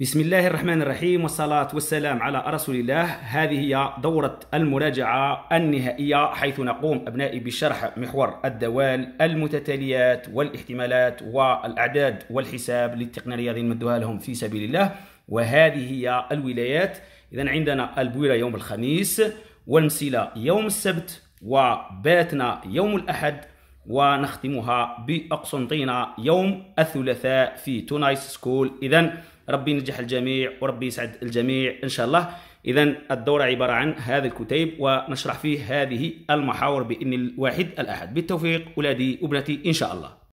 بسم الله الرحمن الرحيم والصلاة والسلام على رسول الله هذه هي دورة المراجعة النهائية حيث نقوم أبنائي بشرح محور الدوال المتتاليات والاحتمالات والأعداد والحساب للتقنية الرياضية نمدها لهم في سبيل الله وهذه هي الولايات إذا عندنا البويرة يوم الخميس والمسيلة يوم السبت وباتنا يوم الأحد ونختمها بأقسنطينة يوم الثلاثاء في تونايس سكول إذا ربي ينجح الجميع وربي يسعد الجميع ان شاء الله اذا الدوره عباره عن هذا الكتيب ونشرح فيه هذه المحاور باذن الواحد الاحد بالتوفيق ولادي وبنتي ان شاء الله